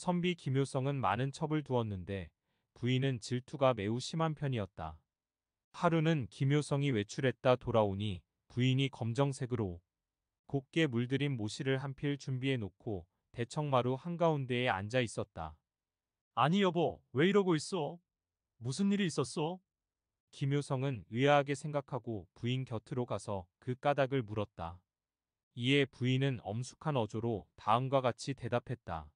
선비 김효성은 많은 첩을 두었는데 부인은 질투가 매우 심한 편이었다. 하루는 김효성이 외출했다 돌아오니 부인이 검정색으로 곱게 물들인 모시를 한 필 준비해 놓고 대청마루 한가운데에 앉아 있었다. 아니 여보, 왜 이러고 있어? 무슨 일이 있었어? 김효성은 의아하게 생각하고 부인 곁으로 가서 그 까닭을 물었다. 이에 부인은 엄숙한 어조로 다음과 같이 대답했다.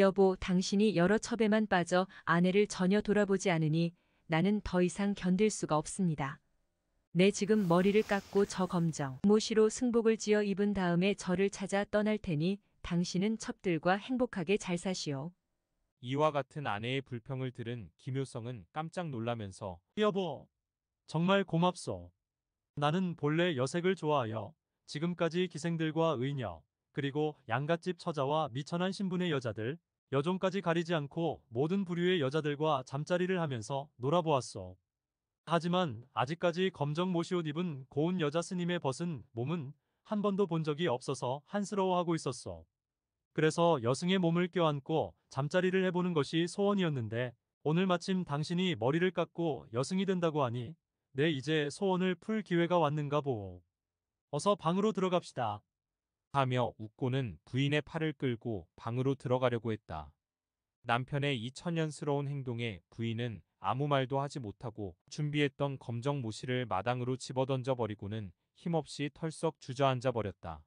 여보, 당신이 여러 첩에만 빠져 아내를 전혀 돌아보지 않으니 나는 더 이상 견딜 수가 없습니다. 내 지금 머리를 깎고 저 검정 모시로 승복을 지어 입은 다음에 저를 찾아 떠날 테니 당신은 첩들과 행복하게 잘 사시오. 이와 같은 아내의 불평을 들은 김효성은 깜짝 놀라면서 여보, 정말 고맙소. 나는 본래 여색을 좋아하여 지금까지 기생들과 의녀, 그리고 양갓집 처자와 미천한 신분의 여자들, 여종까지 가리지 않고 모든 부류의 여자들과 잠자리를 하면서 놀아보았소. 하지만 아직까지 검정 모시옷 입은 고운 여자 스님의 벗은 몸은 한 번도 본 적이 없어서 한스러워하고 있었소. 그래서 여승의 몸을 껴안고 잠자리를 해보는 것이 소원이었는데 오늘 마침 당신이 머리를 깎고 여승이 된다고 하니 내 네, 이제 소원을 풀 기회가 왔는가 보오. 어서 방으로 들어갑시다. 하며 웃고는 부인의 팔을 끌고 방으로 들어가려고 했다. 남편의 이 천연스러운 행동에 부인은 아무 말도 하지 못하고 준비했던 검정 모시를 마당으로 집어던져 버리고는 힘없이 털썩 주저앉아 버렸다.